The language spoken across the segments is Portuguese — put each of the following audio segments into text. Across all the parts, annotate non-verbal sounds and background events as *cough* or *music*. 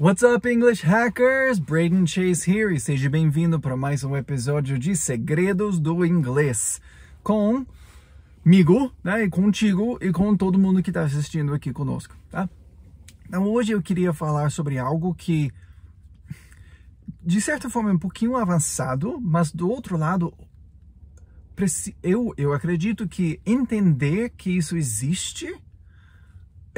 What's up, English hackers? Braden Chase here e seja bem-vindo para mais um episódio de Segredos do Inglês com comigo, né, e contigo e com todo mundo que está assistindo aqui conosco, tá? Então hoje eu queria falar sobre algo que de certa forma é um pouquinho avançado, mas do outro lado eu eu acredito que entender que isso existe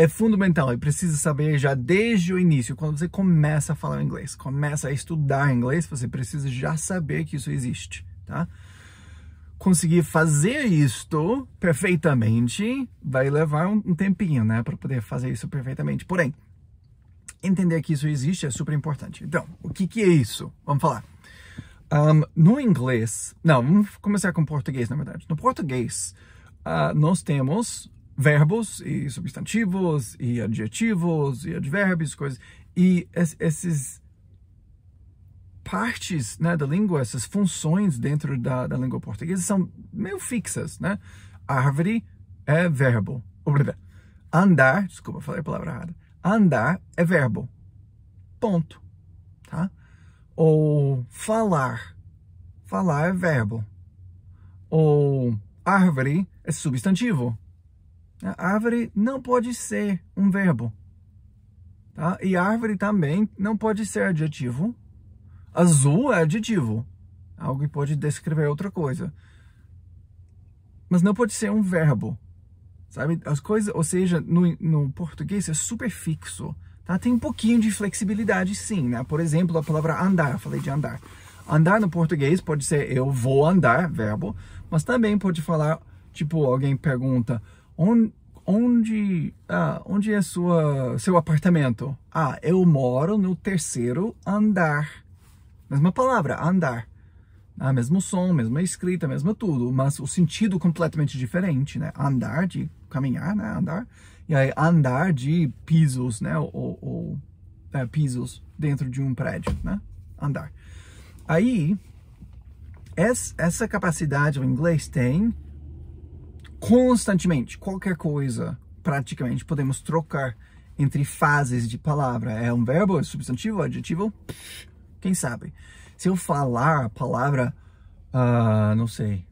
é fundamental e precisa saber já desde o início, quando você começa a falar inglês, começa a estudar inglês, você precisa já saber que isso existe, tá? Conseguir fazer isto perfeitamente vai levar um tempinho, né, para poder fazer isso perfeitamente. Porém, entender que isso existe é super importante. Então, o que, que é isso? Vamos falar. Um, no inglês, não, vamos começar com português, na verdade. No português, uh, nós temos verbos e substantivos e adjetivos e advérbios, coisas. E es, esses partes né, da língua, essas funções dentro da, da língua portuguesa são meio fixas, né? Árvore é verbo. Andar, desculpa, falei a palavra errada. Andar é verbo. Ponto. Tá? Ou falar. Falar é verbo. Ou árvore é substantivo. A árvore não pode ser um verbo. Tá? E árvore também não pode ser adjetivo. Azul é adjetivo. Algo que pode descrever outra coisa. Mas não pode ser um verbo. Sabe? As coisas, ou seja, no, no português é super fixo. Tá? Tem um pouquinho de flexibilidade, sim. Né? Por exemplo, a palavra andar. Falei de andar. Andar no português pode ser eu vou andar, verbo. Mas também pode falar, tipo, alguém pergunta onde, onde, ah, onde é sua, seu apartamento? Ah, eu moro no terceiro andar. Mesma palavra, andar. Ah, mesmo som, mesma escrita, mesmo tudo, mas o sentido completamente diferente, né? Andar de caminhar, né? Andar. E aí andar de pisos, né? Ou, ou é, pisos dentro de um prédio, né? Andar. Aí, essa capacidade o inglês tem constantemente, qualquer coisa, praticamente podemos trocar entre fases de palavra. É um verbo, é substantivo, é adjetivo? Quem sabe? Se eu falar a palavra, uh, não sei,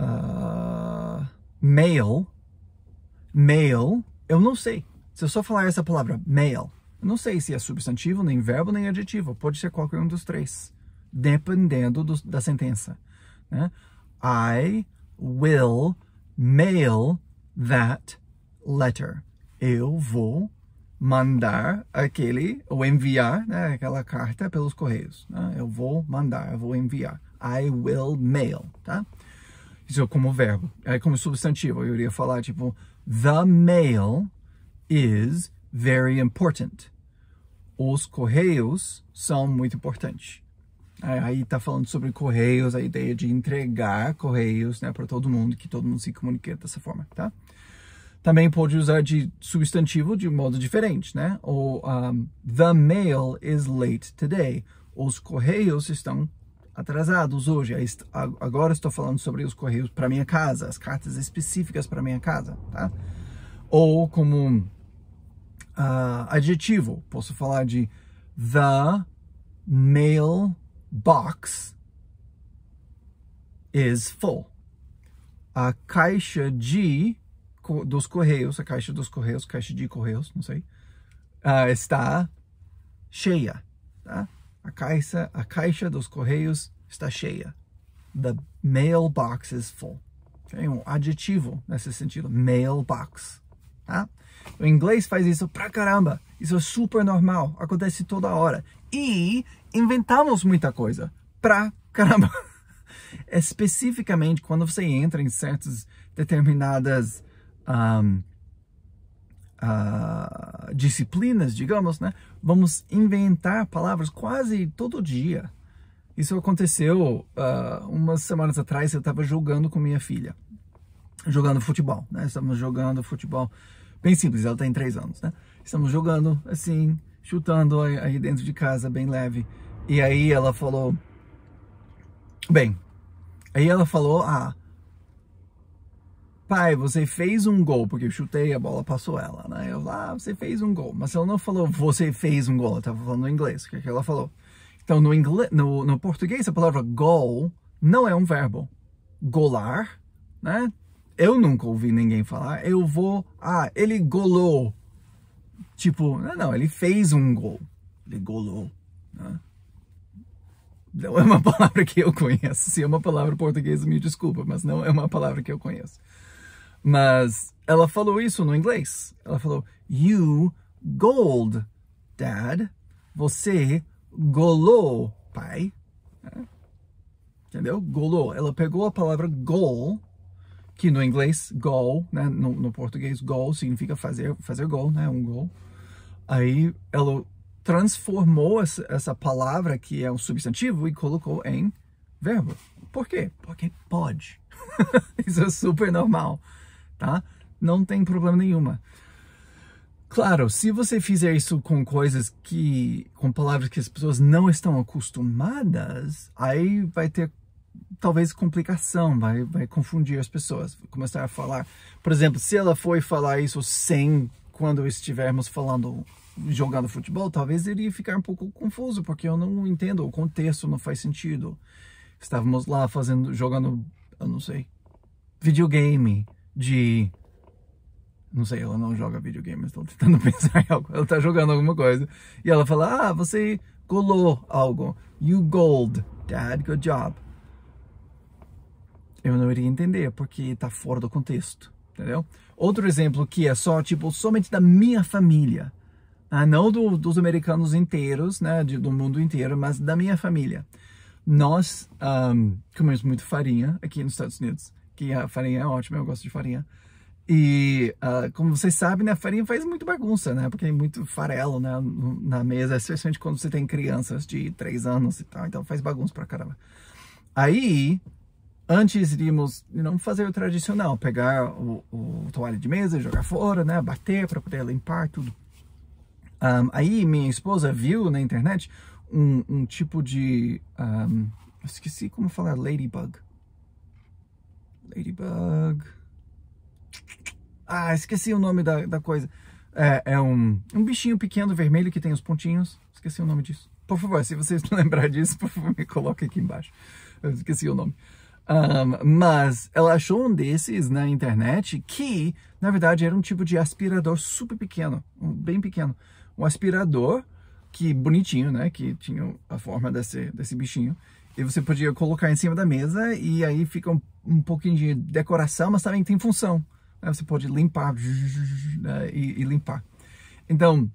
uh, male, male, eu não sei. Se eu só falar essa palavra, male, eu não sei se é substantivo, nem verbo, nem adjetivo. Pode ser qualquer um dos três, dependendo do, da sentença. Né? I will mail that letter. Eu vou mandar aquele, ou enviar né, aquela carta pelos correios. Né? Eu vou mandar, eu vou enviar. I will mail, tá? Isso é como verbo. Aí é como substantivo, eu iria falar tipo, the mail is very important. Os correios são muito importantes. É, aí tá falando sobre correios, a ideia de entregar correios, né, para todo mundo, que todo mundo se comunique dessa forma, tá? Também pode usar de substantivo de modo diferente, né? Ou um, the mail is late today. Os correios estão atrasados hoje. Agora estou falando sobre os correios para minha casa, as cartas específicas para minha casa, tá? Ou como um, uh, ah, adjetivo, posso falar de the mail box is full. A caixa de dos correios, a caixa dos correios, caixa de correios, não sei, uh, está cheia. Tá? A caixa, a caixa dos correios está cheia. The mailbox is full. Okay? Um adjetivo nesse sentido, mailbox. Tá? O inglês faz isso pra caramba. Isso é super normal, acontece toda hora. E inventamos muita coisa pra caramba. É especificamente quando você entra em certas determinadas um, uh, ah, disciplinas, digamos, né? Vamos inventar palavras quase todo dia. Isso aconteceu uh, umas semanas atrás, eu estava jogando com minha filha. Jogando futebol, né? Estamos jogando futebol bem simples, ela tem três anos, né? Estamos jogando assim, chutando aí dentro de casa, bem leve. E aí ela falou, bem, aí ela falou, ah, pai, você fez um gol, porque eu chutei, a bola passou ela, né? Eu ah, você fez um gol. Mas ela não falou, você fez um gol, ela estava falando em inglês, o que, é que ela falou? Então, no, inglês, no, no português, a palavra gol não é um verbo. Golar, né? Eu nunca ouvi ninguém falar, eu vou, ah, ele golou. Tipo, não, não, ele fez um gol. Ele golou, né? Não é uma *laughs* palavra que eu conheço. Se é uma palavra portuguesa, me desculpa, mas não é uma palavra que eu conheço. Mas ela falou isso no inglês. Ela falou, You gold, dad. Você golou, pai. É. Entendeu? Golou. Ela pegou a palavra gol, que no inglês, gol, né? no, no português, gol significa fazer, fazer gol, né? um gol. Aí ela transformou essa palavra que é um substantivo e colocou em verbo. Por quê? Porque pode. *laughs* Isso é super normal, tá? Não tem problema nenhuma. Claro, se você fizer isso com coisas que, com palavras que as pessoas não estão acostumadas, aí vai ter talvez complicação, vai, vai confundir as pessoas, começar a falar. Por exemplo, se ela foi falar isso sem quando estivermos falando jogado futebol, talvez iria ficar um pouco confuso, porque eu não entendo, o contexto não faz sentido. Estávamos lá fazendo, jogando, eu não sei, videogame de. Não sei, ela não joga videogame, estou tentando *laughs* pensar em algo. Ela está jogando alguma coisa. E ela fala: Ah, você golou algo. You gold, dad, good job. Eu não iria entender, porque está fora do contexto, entendeu? Outro exemplo que é só, tipo, somente da minha família ah, não do, dos americanos inteiros, né, de, do mundo inteiro, mas da minha família. Nós um, comemos muito farinha aqui nos Estados Unidos, que a farinha é ótima, eu gosto de farinha. E uh, como vocês sabem, né, a farinha faz muito bagunça, né? Porque tem muito farelo né, na mesa, especialmente quando você tem crianças de 3 anos e tal, então faz bagunça pra caramba. Aí, antes iríamos you fazer o tradicional, pegar o, o toalha de mesa, jogar fora, né? Bater para poder limpar tudo. Um, aí minha esposa viu na internet um, um tipo de. Um, esqueci como falar ladybug. Ladybug. Ah, esqueci o nome da, da coisa. É, é um, um bichinho pequeno vermelho que tem os pontinhos. Esqueci o nome disso. Por favor, se vocês *laughs* lembrar disso, por favor, me coloquem aqui embaixo. Eu esqueci o nome. Um, mas ela achou um desses na internet que, na verdade, era um tipo de aspirador super pequeno, bem pequeno um aspirador que bonitinho, né? Que tinha a forma desse, desse bichinho. E você podia colocar em cima da mesa e aí fica um, um pouquinho de decoração, mas também tem função. Né? Você pode limpar né? e, e, limpar. Então,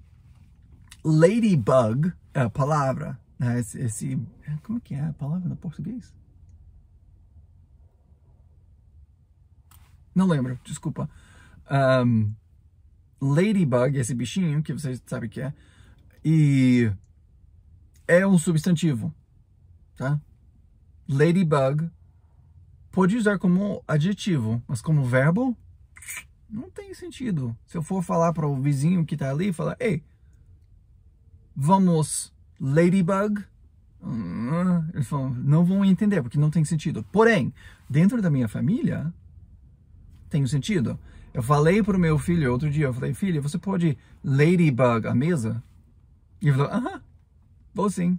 ladybug é a palavra. Né? Esse, esse, como é que é a palavra no português? Não lembro, desculpa. Um, Ladybug, esse bichinho que vocês sabem que é, e é um substantivo, tá? Ladybug pode usar como adjetivo, mas como verbo não tem sentido. Se eu for falar para o vizinho que está ali, e falar, ei, vamos ladybug, ah, eles falam, não vão entender porque não tem sentido. Porém, dentro da minha família tem um sentido. Eu falei pro meu filho outro dia, eu falei, filho, você pode ladybug a mesa? E ele falou, aham, vou sim.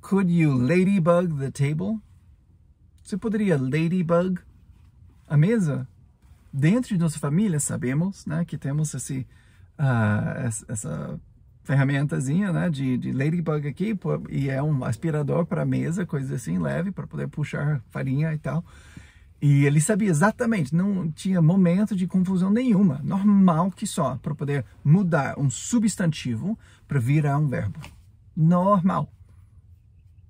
Could you ladybug the table? Você poderia ladybug a mesa? Dentro de nossa família, sabemos né, que temos esse, uh, essa ferramentazinha né, de, de ladybug aqui, e é um aspirador para mesa, coisa assim, leve, para poder puxar farinha e tal. E ele sabia exatamente, não tinha momento de confusão nenhuma, normal que só, para poder mudar um substantivo para virar um verbo. Normal.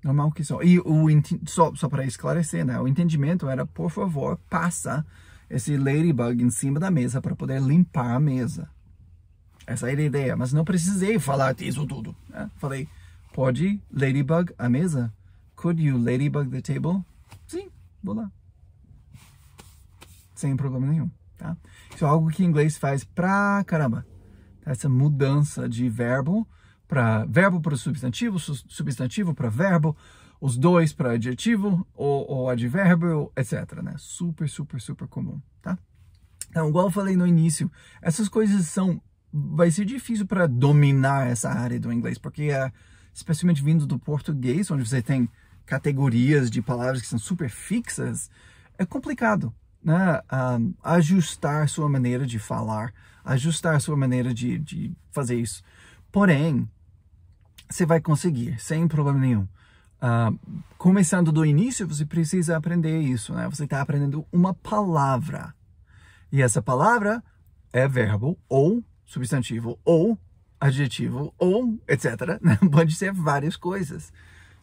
Normal que só. E o só, só para esclarecer, né? O entendimento era, por favor, passa esse ladybug em cima da mesa para poder limpar a mesa. Essa era a ideia, mas não precisei falar disso tudo. Né? Falei, pode ladybug a mesa? Could you ladybug the table? Sim, vou lá sem problema nenhum, tá? Isso é algo que inglês faz pra caramba. Essa mudança de verbo para verbo para substantivo, substantivo para verbo, os dois para adjetivo ou, ou advérbio, etc. Né? Super, super, super comum, tá? Então, igual eu falei no início, essas coisas são vai ser difícil para dominar essa área do inglês, porque é especialmente vindo do português, onde você tem categorias de palavras que são super fixas, é complicado né, um, ah, ajustar sua maneira de falar, ajustar sua maneira de, de fazer isso. Porém, você vai conseguir sem problema nenhum. Uh, começando do início, você precisa aprender isso, né? Você está aprendendo uma palavra. E essa palavra é verbo ou substantivo ou adjetivo ou etc. Né? *laughs* Pode ser várias coisas.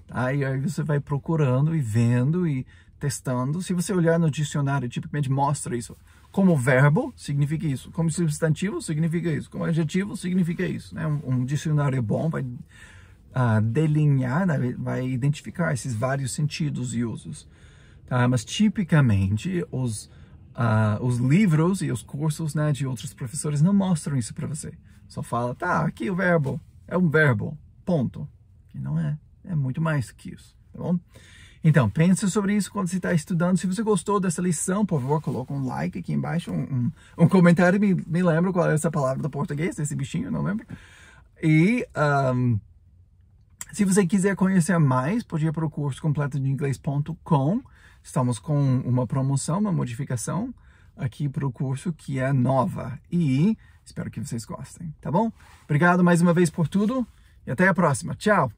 Tá? E aí você vai procurando e vendo e testando. Se você olhar no dicionário, tipicamente mostra isso. Como verbo, significa isso. Como substantivo, significa isso. Como adjetivo, significa isso. Né? Um, um dicionário é bom vai uh, delinear, né? vai identificar esses vários sentidos e usos. Tá? Mas, tipicamente, os, uh, os livros e os cursos né, de outros professores não mostram isso para você. Só fala, tá, aqui o verbo é um verbo, ponto. E não é. É muito mais que isso, tá bom? Então, pensa sobre isso quando você está estudando. Se você gostou dessa lição, por favor, coloca um like aqui embaixo, um, um, um comentário. Me, me lembro qual é essa palavra do português, esse bichinho, não lembro. E um, se você quiser conhecer mais, pode ir para o curso completo de inglês.com. Estamos com uma promoção, uma modificação aqui para o curso que é nova. E espero que vocês gostem, tá bom? Obrigado mais uma vez por tudo e até a próxima. Tchau!